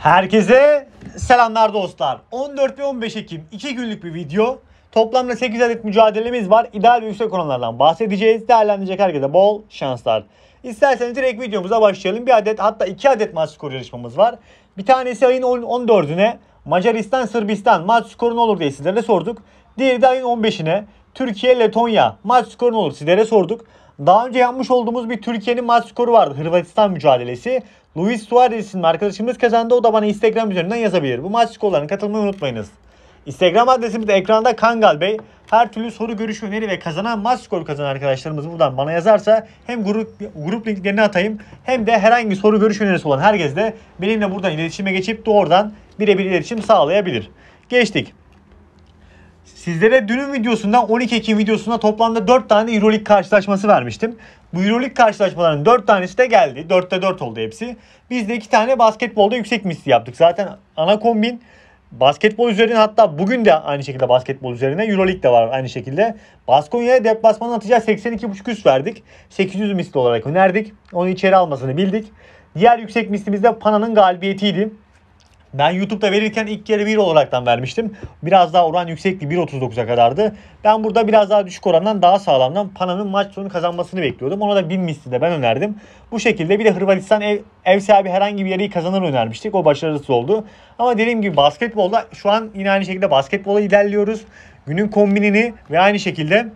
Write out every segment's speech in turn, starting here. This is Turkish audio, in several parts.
Herkese selamlar dostlar. 14 ve 15 Ekim 2 günlük bir video. Toplamda 8 adet mücadelemiz var. İdeal ve yüksek oranlardan bahsedeceğiz. Değerlendirecek herkese bol şanslar. İsterseniz direkt videomuza başlayalım. Bir adet hatta 2 adet maç skoru yarışmamız var. Bir tanesi ayın 14'üne Macaristan Sırbistan maç skoru ne olur diye sizlere sorduk. Diğeri de ayın 15'ine Türkiye Letonya maç skoru ne olur sizlere sorduk. Daha önce yapmış olduğumuz bir Türkiye'nin maç skoru vardı Hırvatistan mücadelesi. Luis Suarez isimli arkadaşımız kazandı. O da bana Instagram üzerinden yazabilir. Bu maç skorlarına katılmayı unutmayınız. Instagram adresimiz de ekranda Kangal Bey. Her türlü soru, görüş, öneri ve kazanan maç skoru kazanan arkadaşlarımız buradan bana yazarsa hem grup grup linklerini atayım hem de herhangi soru, görüş, önerisi olan herkes de benimle buradan iletişime geçip doğrudan birebir iletişim sağlayabilir. Geçtik. Sizlere dünün videosundan 12 Ekim videosunda toplamda 4 tane Euroleague karşılaşması vermiştim. Bu Euroleague karşılaşmalarının 4 tanesi de geldi. 4'te 4 oldu hepsi. Biz de 2 tane basketbolda yüksek misli yaptık. Zaten ana kombin basketbol üzerine hatta bugün de aynı şekilde basketbol üzerine Euroleague de var aynı şekilde. Baskonya'ya deplasmanın atacağı 82.5 üst verdik. 800 misli olarak önerdik. Onu içeri almasını bildik. Diğer yüksek mislimiz de Pana'nın galibiyetiydi. Ben YouTube'da verirken ilk kere 1 olaraktan vermiştim. Biraz daha oran yüksekti. 1.39'a kadardı. Ben burada biraz daha düşük orandan daha sağlamdan Panam'ın maç sonu kazanmasını bekliyordum. Ona da 1000 misli de ben önerdim. Bu şekilde bir de Hırvatistan ev, ev sahibi herhangi bir yeri kazanır önermiştik. O başarısız oldu. Ama dediğim gibi basketbolda şu an yine aynı şekilde basketbola ilerliyoruz. Günün kombinini ve aynı şekilde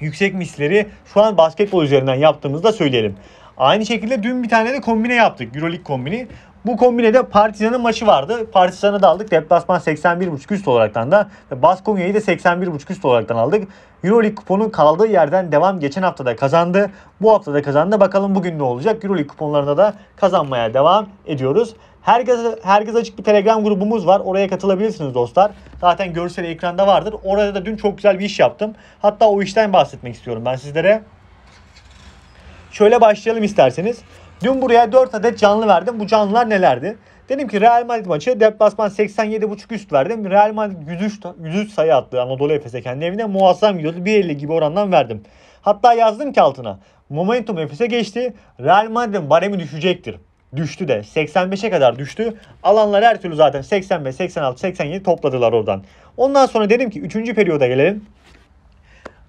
yüksek misleri şu an basketbol üzerinden yaptığımızda söyleyelim. Aynı şekilde dün bir tane de kombine yaptık. Euroleague kombini. Bu kombinede Partizan'ın maçı vardı. Partizan'ı da aldık. Deplasman 81.5 üst olaraktan da. Baskonya'yı da 81.5 üst olaraktan aldık. Euroleague kuponu kaldığı yerden devam geçen haftada kazandı. Bu haftada kazandı. Bakalım bugün ne olacak? Euroleague kuponlarında da kazanmaya devam ediyoruz. Herkes herkes açık bir Telegram grubumuz var. Oraya katılabilirsiniz dostlar. Zaten görseli ekranda vardır. Orada da dün çok güzel bir iş yaptım. Hatta o işten bahsetmek istiyorum ben sizlere. Şöyle başlayalım isterseniz. Dün buraya 4 adet canlı verdim. Bu canlılar nelerdi? Dedim ki Real Madrid maçı deplasman 87.5 üst verdim. Real Madrid 103, 103 sayı attı Anadolu Efes'e kendi evine. Muazzam gidiyordu. 1.50 gibi orandan verdim. Hatta yazdım ki altına. Momentum Efes'e geçti. Real Madrid'in baremi düşecektir. Düştü de. 85'e kadar düştü. Alanlar her türlü zaten 85, 86, 87 topladılar oradan. Ondan sonra dedim ki 3. periyoda gelelim.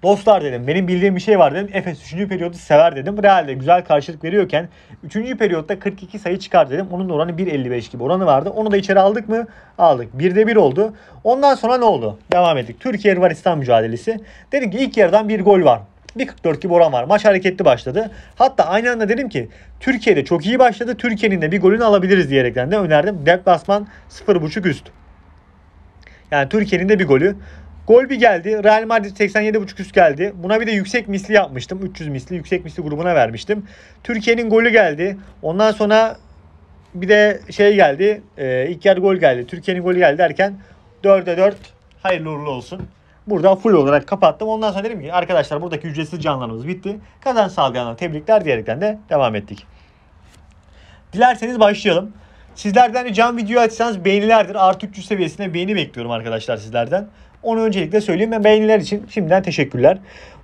Dostlar dedim benim bildiğim bir şey var dedim. Efes 3. periyodu sever dedim. Real'de güzel karşılık veriyorken 3. periyotta 42 sayı çıkar dedim. Onun da oranı 1.55 gibi oranı vardı. Onu da içeri aldık mı? Aldık. 1'de 1 oldu. Ondan sonra ne oldu? Devam ettik. Türkiye Hırvatistan mücadelesi. Dedik ki ilk yarıdan bir gol var. 1.44 gibi oran var. Maç hareketli başladı. Hatta aynı anda dedim ki Türkiye'de çok iyi başladı. Türkiye'nin de bir golünü alabiliriz diyerekten de önerdim. Deplasman 0.5 üst. Yani Türkiye'nin de bir golü. Gol bir geldi. Real Madrid 87.5 üst geldi. Buna bir de yüksek misli yapmıştım. 300 misli. Yüksek misli grubuna vermiştim. Türkiye'nin golü geldi. Ondan sonra bir de şey geldi. E, ilk yer gol geldi. Türkiye'nin golü geldi derken 4'e 4 hayırlı uğurlu olsun. Burada full olarak kapattım. Ondan sonra dedim ki arkadaşlar buradaki ücretsiz canlılarımız bitti. Kazanç sağlayanlara tebrikler diyerekten de devam ettik. Dilerseniz başlayalım. Sizlerden ricam video açsanız beğenilerdir. Artı 300 seviyesine beğeni bekliyorum arkadaşlar sizlerden. Onu öncelikle söyleyeyim ben beğeniler için şimdiden teşekkürler.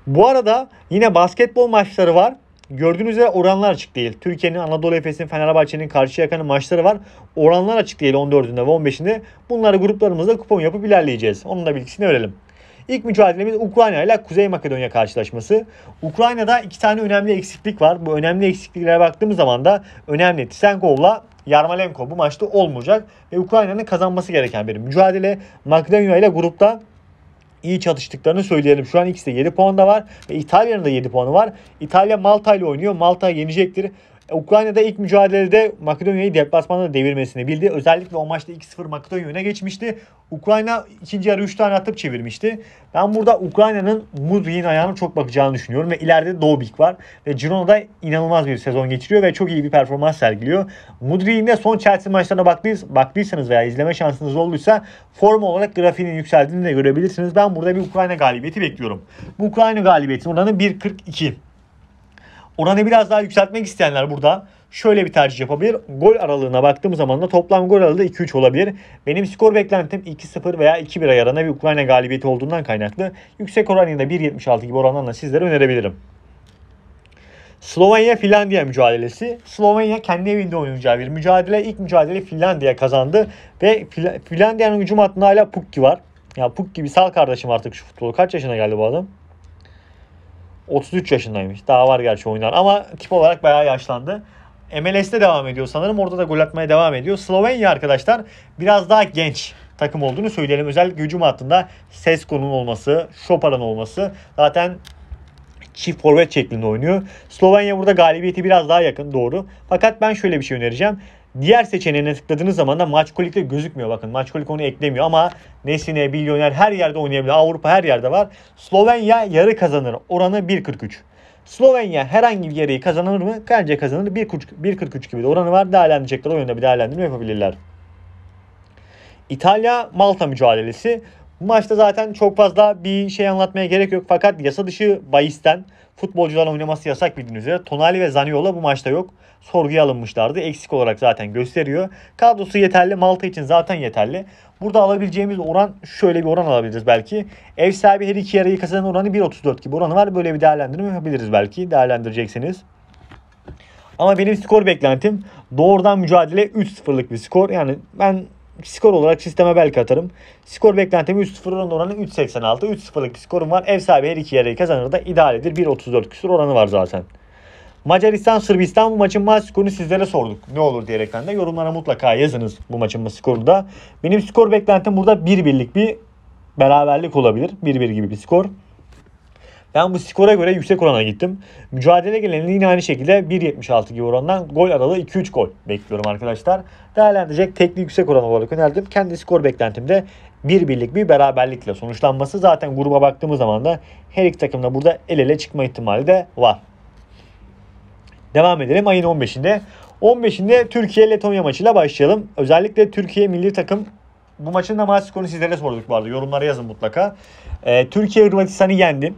Bu arada yine basketbol maçları var. Gördüğünüz üzere oranlar açık değil. Türkiye'nin, Anadolu Efes'in, Fenerbahçe'nin, Karşıyaka'nın maçları var. Oranlar açık değil 14'ünde ve 15'inde. Bunları gruplarımızda kupon yapıp ilerleyeceğiz. Onun da bilgisini verelim. İlk mücadelemiz Ukrayna ile Kuzey Makedonya karşılaşması. Ukrayna'da iki tane önemli eksiklik var. Bu önemli eksikliklere baktığımız zaman da önemli. Tisenkov'la Yarmolenko bu maçta olmayacak ve Ukrayna'nın kazanması gereken bir mücadele. Makedonya ile grupta iyi çatıştıklarını söyleyelim. Şu an ikisi de 7 da var ve İtalya'nın da 7 puanı var. İtalya Malta ile oynuyor. Malta yenecektir. Ukrayna'da ilk mücadelede Makedonya'yı deplasmanda devirmesini bildi. Özellikle o maçta 2-0 Makedonya öne geçmişti. Ukrayna ikinci yarı 3 tane atıp çevirmişti. Ben burada Ukrayna'nın Mudri'nin ayağına çok bakacağını düşünüyorum ve ileride Dobik var. Ve Girona'da inanılmaz bir sezon geçiriyor ve çok iyi bir performans sergiliyor. Mudri'nin de son Chelsea maçlarına baktıysanız veya izleme şansınız olduysa form olarak grafiğinin yükseldiğini de görebilirsiniz. Ben burada bir Ukrayna galibiyeti bekliyorum. Bu Ukrayna galibiyetinin oranı 1.42. Oranı biraz daha yükseltmek isteyenler burada şöyle bir tercih yapabilir. Gol aralığına baktığım zaman da toplam gol aralığı 2-3 olabilir. Benim skor beklentim 2-0 veya 2-1 ayarına bir Ukrayna galibiyeti olduğundan kaynaklı. Yüksek oranında 1.76 gibi oranlarla sizlere önerebilirim. Slovenya-Finlandiya mücadelesi. Slovenya kendi evinde oynayacağı bir mücadele. İlk mücadele Finlandiya kazandı ve Finlandiya'nın hücum hattında hala Pukki var. Ya Pukki bir sal kardeşim artık şu futbolu. Kaç yaşına geldi bu adam? 33 yaşındaymış. Daha var gerçi oynar ama tip olarak bayağı yaşlandı. MLS'de devam ediyor sanırım. Orada da gol atmaya devam ediyor. Slovenya arkadaşlar biraz daha genç takım olduğunu söyleyelim. Özellikle hücum hattında Sesko'nun olması, Şopar'ın olması zaten çift forvet şeklinde oynuyor. Slovenya burada galibiyeti biraz daha yakın doğru. Fakat ben şöyle bir şey önereceğim. Diğer seçeneğine tıkladığınız zaman da maç Maçkolik'te gözükmüyor bakın. maç Maçkolik onu eklemiyor ama Nesine, Bilyoner her yerde oynayabilir. Avrupa her yerde var. Slovenya yarı kazanır. Oranı 1.43. Slovenya herhangi bir yarıyı kazanır mı? Bence kazanır. 1.43 gibi de oranı var. Değerlendirecekler. O yönde bir değerlendirme yapabilirler. İtalya-Malta mücadelesi. Maçta zaten çok fazla bir şey anlatmaya gerek yok. Fakat yasa dışı bahisten futbolcuların oynaması yasak bildiğiniz üzere. Tonali ve Zaniola bu maçta yok. Sorguya alınmışlardı. Eksik olarak zaten gösteriyor. Kadrosu yeterli. Malta için zaten yeterli. Burada alabileceğimiz oran şöyle bir oran alabiliriz belki. Ev sahibi her iki yarayı kazanan oranı 1.34 gibi oranı var. Böyle bir değerlendirme yapabiliriz belki. Değerlendireceksiniz. Ama benim skor beklentim doğrudan mücadele 3-0'lık bir skor. Yani ben skor olarak sisteme belki atarım. Skor beklentim 3-0 oranı 3.86. 3-0'lık bir skorum var. Ev sahibi her iki yarayı kazanır da idealidir. 1.34 küsur oranı var zaten. Macaristan Sırbistan bu maçın maç skorunu sizlere sorduk. Ne olur diyerekten de yorumlara mutlaka yazınız bu maçın skorunu da. Benim skor beklentim burada 1-1'lik bir beraberlik olabilir. 1-1 gibi bir skor. Ben bu skora göre yüksek orana gittim. Mücadele gelenin yine aynı şekilde 1.76 gibi orandan gol aralığı 2-3 gol bekliyorum arkadaşlar. Değerlendirecek tekli yüksek oran olarak önerdim. Kendi skor beklentimde bir birlik bir beraberlikle sonuçlanması zaten gruba baktığımız zaman da her iki takımda burada el ele çıkma ihtimali de var. Devam edelim ayın 15'inde. 15'inde Türkiye-Letonya maçıyla başlayalım. Özellikle Türkiye milli takım bu maçın da maç skorunu sizlere sorduk vardı. arada. Yorumlara yazın mutlaka. Ee, Türkiye Hırvatistan'ı yendi.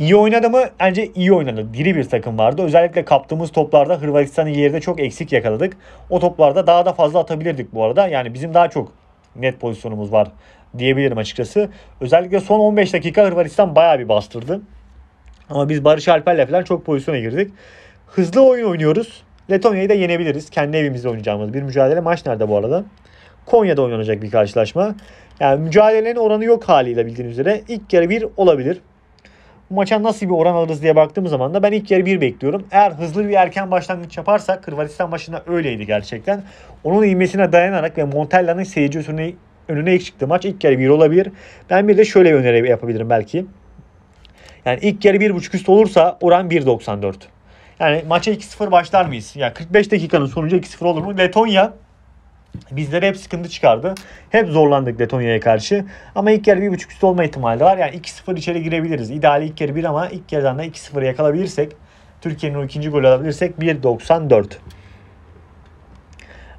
İyi oynadı mı? Bence iyi oynadı. Diri bir takım vardı. Özellikle kaptığımız toplarda Hırvatistan'ın yerinde çok eksik yakaladık. O toplarda daha da fazla atabilirdik bu arada. Yani bizim daha çok net pozisyonumuz var diyebilirim açıkçası. Özellikle son 15 dakika Hırvatistan bayağı bir bastırdı. Ama biz Barış Alper'le falan çok pozisyona girdik. Hızlı oyun oynuyoruz. Letonya'yı da yenebiliriz. Kendi evimizde oynayacağımız bir mücadele. Maç nerede bu arada? Konya'da oynanacak bir karşılaşma. Yani mücadelenin oranı yok haliyle bildiğiniz üzere. İlk kere bir olabilir maça nasıl bir oran alırız diye baktığım zaman da ben ilk yarı 1 bekliyorum. Eğer hızlı bir erken başlangıç yaparsak Kırvatistan maçında öyleydi gerçekten. Onun inmesine dayanarak ve Montella'nın seyirci önüne, önüne ilk çıktı maç ilk yarı 1 olabilir. Ben bir de şöyle bir öneri yapabilirim belki. Yani ilk yarı 1.5 üst olursa oran 1.94. Yani maça 2-0 başlar mıyız? Ya yani 45 dakikanın sonucu 2-0 olur mu? Letonya Bizlere hep sıkıntı çıkardı. Hep zorlandık Letonya'ya karşı. Ama ilk yarı 1.5 üstü olma ihtimali de var. Yani 2-0 içeri girebiliriz. İdeali ilk yarı 1 ama ilk yarıdan da 2-0 yakalabilirsek Türkiye'nin o ikinci golü alabilirsek 1.94.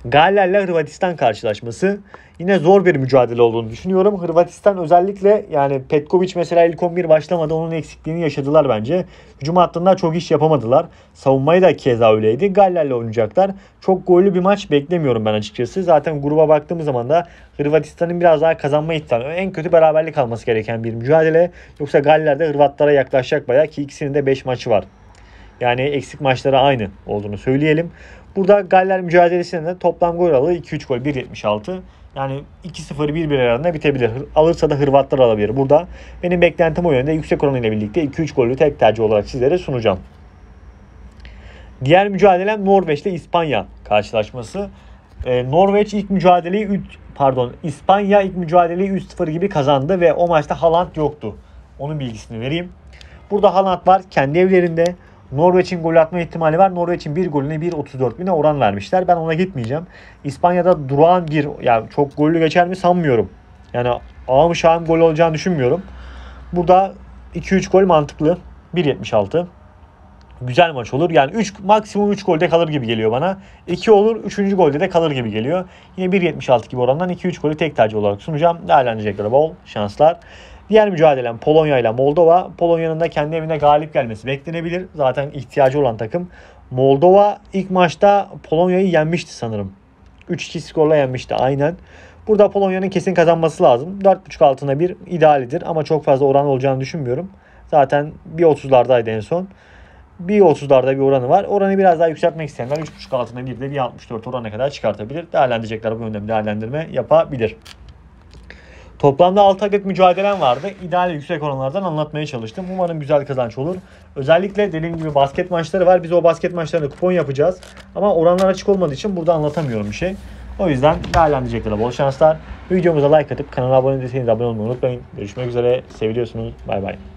Galler'le Hırvatistan karşılaşması yine zor bir mücadele olduğunu düşünüyorum. Hırvatistan özellikle yani Petkovic mesela ilk 11 başlamadı, onun eksikliğini yaşadılar bence. Hücum hattında çok iş yapamadılar. Savunmayı da keza öyleydi. Galler'le oynayacaklar. Çok gollü bir maç beklemiyorum ben açıkçası. Zaten gruba baktığımız zaman da Hırvatistan'ın biraz daha kazanma ihtimali. En kötü beraberlik alması gereken bir mücadele. Yoksa Galler'de Hırvatlara yaklaşacak bayağı ki ikisinin de 5 maçı var. Yani eksik maçlara aynı olduğunu söyleyelim. Burada Galler mücadelesinde de toplam gol aralığı 2-3 gol 1.76. Yani 2-0 1-1 aralığında bitebilir. Alırsa da Hırvatlar alabilir. Burada benim beklentim o yönde yüksek oranıyla birlikte 2-3 golü tek tercih olarak sizlere sunacağım. Diğer mücadelem Norveç ile İspanya karşılaşması. Ee, Norveç ilk mücadeleyi 3 pardon İspanya ilk mücadeleyi 3-0 gibi kazandı ve o maçta Haaland yoktu. Onun bilgisini vereyim. Burada Haaland var kendi evlerinde. Norveç'in gol atma ihtimali var. Norveç'in bir golüne 1.34 bine oran vermişler. Ben ona gitmeyeceğim. İspanya'da durağan bir yani çok gollü geçer mi sanmıyorum. Yani ağım şahım gol olacağını düşünmüyorum. Burada 2-3 gol mantıklı. 1.76. Güzel maç olur. Yani 3 maksimum 3 golde kalır gibi geliyor bana. 2 olur, 3. golde de kalır gibi geliyor. Yine 1.76 gibi orandan 2-3 golü tek tercih olarak sunacağım. Değerlendirecekler bol şanslar. Diğer mücadelem Polonya ile Moldova. Polonya'nın da kendi evinde galip gelmesi beklenebilir. Zaten ihtiyacı olan takım. Moldova ilk maçta Polonya'yı yenmişti sanırım. 3-2 skorla yenmişti aynen. Burada Polonya'nın kesin kazanması lazım. 4.5 altına bir idealidir ama çok fazla oran olacağını düşünmüyorum. Zaten 1.30'lardaydı en son. 1.30'larda bir oranı var. Oranı biraz daha yükseltmek isteyenler 3.5 altına bir de 1.64 orana kadar çıkartabilir. Değerlendirecekler bu yönde değerlendirme yapabilir. Toplamda 6 adet mücadelem vardı. İdeal yüksek oranlardan anlatmaya çalıştım. Umarım güzel kazanç olur. Özellikle dediğim gibi basket maçları var. Biz o basket maçlarında kupon yapacağız. Ama oranlar açık olmadığı için burada anlatamıyorum bir şey. O yüzden değerlendirecekler bol şanslar. Videomuza like atıp kanala abone değilseniz abone olmayı unutmayın. Görüşmek üzere. Seviliyorsunuz. Bay bay.